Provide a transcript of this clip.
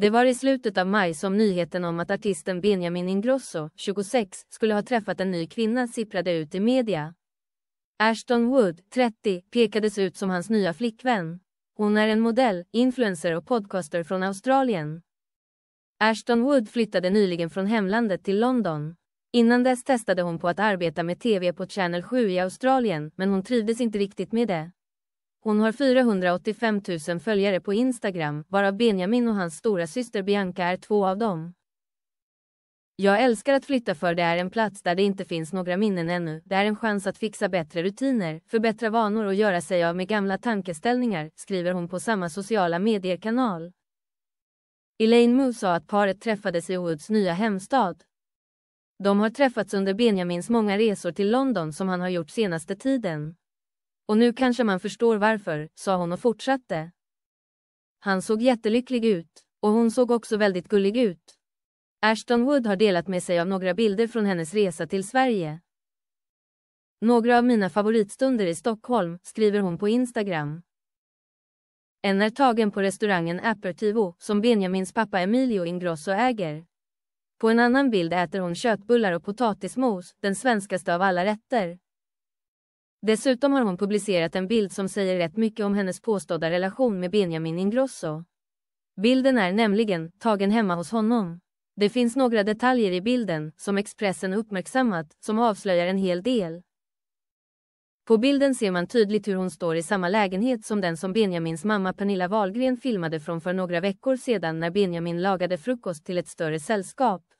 Det var i slutet av maj som nyheten om att artisten Benjamin Ingrosso, 26, skulle ha träffat en ny kvinna sipprade ut i media. Ashton Wood, 30, pekades ut som hans nya flickvän. Hon är en modell, influencer och podcaster från Australien. Ashton Wood flyttade nyligen från hemlandet till London. Innan dess testade hon på att arbeta med TV på Channel 7 i Australien, men hon trivdes inte riktigt med det. Hon har 485 000 följare på Instagram, varav Benjamin och hans stora syster Bianca är två av dem. Jag älskar att flytta för det är en plats där det inte finns några minnen ännu. Det är en chans att fixa bättre rutiner, förbättra vanor och göra sig av med gamla tankeställningar, skriver hon på samma sociala mediekanal. Elaine Moo sa att paret träffades i Woods nya hemstad. De har träffats under Benjamins många resor till London som han har gjort senaste tiden. Och nu kanske man förstår varför, sa hon och fortsatte. Han såg jättelycklig ut, och hon såg också väldigt gullig ut. Ashton Wood har delat med sig av några bilder från hennes resa till Sverige. Några av mina favoritstunder i Stockholm, skriver hon på Instagram. En är tagen på restaurangen Apertivo som Benjamins pappa Emilio Ingrosso äger. På en annan bild äter hon köttbullar och potatismos, den svenskaste av alla rätter. Dessutom har hon publicerat en bild som säger rätt mycket om hennes påstådda relation med Benjamin Ingrosso. Bilden är nämligen tagen hemma hos honom. Det finns några detaljer i bilden som Expressen uppmärksammat som avslöjar en hel del. På bilden ser man tydligt hur hon står i samma lägenhet som den som Benjamins mamma Pernilla Wahlgren filmade från för några veckor sedan när Benjamin lagade frukost till ett större sällskap.